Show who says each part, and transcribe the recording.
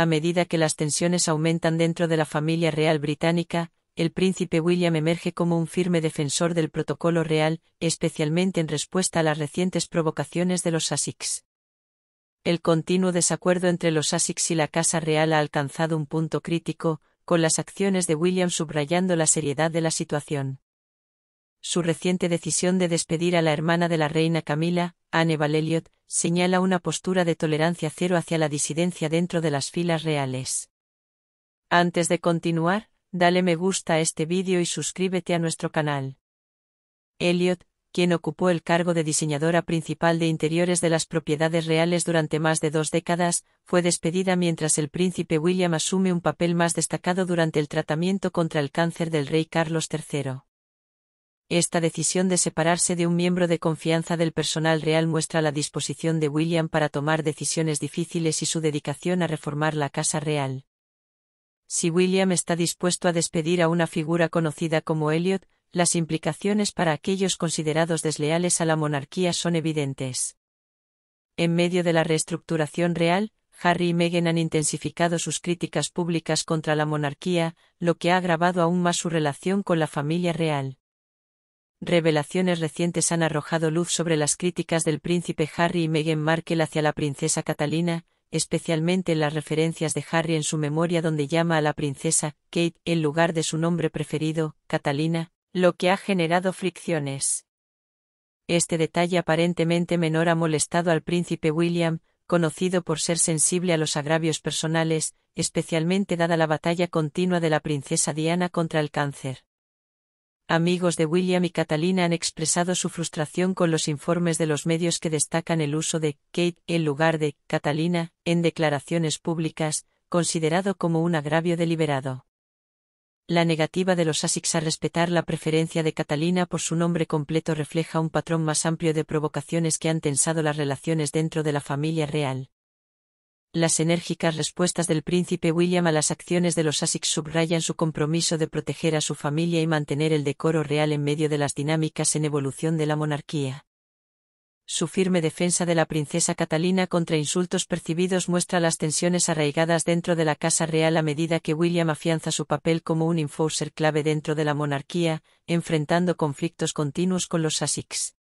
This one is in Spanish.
Speaker 1: a medida que las tensiones aumentan dentro de la familia real británica, el príncipe William emerge como un firme defensor del protocolo real, especialmente en respuesta a las recientes provocaciones de los Asics. El continuo desacuerdo entre los Asics y la Casa Real ha alcanzado un punto crítico, con las acciones de William subrayando la seriedad de la situación su reciente decisión de despedir a la hermana de la reina Camila, Anne Valeliot, señala una postura de tolerancia cero hacia la disidencia dentro de las filas reales. Antes de continuar, dale me gusta a este vídeo y suscríbete a nuestro canal. Elliot, quien ocupó el cargo de diseñadora principal de interiores de las propiedades reales durante más de dos décadas, fue despedida mientras el príncipe William asume un papel más destacado durante el tratamiento contra el cáncer del rey Carlos III. Esta decisión de separarse de un miembro de confianza del personal real muestra la disposición de William para tomar decisiones difíciles y su dedicación a reformar la Casa Real. Si William está dispuesto a despedir a una figura conocida como Elliot, las implicaciones para aquellos considerados desleales a la monarquía son evidentes. En medio de la reestructuración real, Harry y Meghan han intensificado sus críticas públicas contra la monarquía, lo que ha agravado aún más su relación con la familia real. Revelaciones recientes han arrojado luz sobre las críticas del príncipe Harry y Meghan Markle hacia la princesa Catalina, especialmente en las referencias de Harry en su memoria donde llama a la princesa Kate en lugar de su nombre preferido, Catalina, lo que ha generado fricciones. Este detalle aparentemente menor ha molestado al príncipe William, conocido por ser sensible a los agravios personales, especialmente dada la batalla continua de la princesa Diana contra el cáncer. Amigos de William y Catalina han expresado su frustración con los informes de los medios que destacan el uso de Kate en lugar de Catalina en declaraciones públicas, considerado como un agravio deliberado. La negativa de los Asics a respetar la preferencia de Catalina por su nombre completo refleja un patrón más amplio de provocaciones que han tensado las relaciones dentro de la familia real. Las enérgicas respuestas del príncipe William a las acciones de los Asics subrayan su compromiso de proteger a su familia y mantener el decoro real en medio de las dinámicas en evolución de la monarquía. Su firme defensa de la princesa Catalina contra insultos percibidos muestra las tensiones arraigadas dentro de la Casa Real a medida que William afianza su papel como un enforcer clave dentro de la monarquía, enfrentando conflictos continuos con los Asics.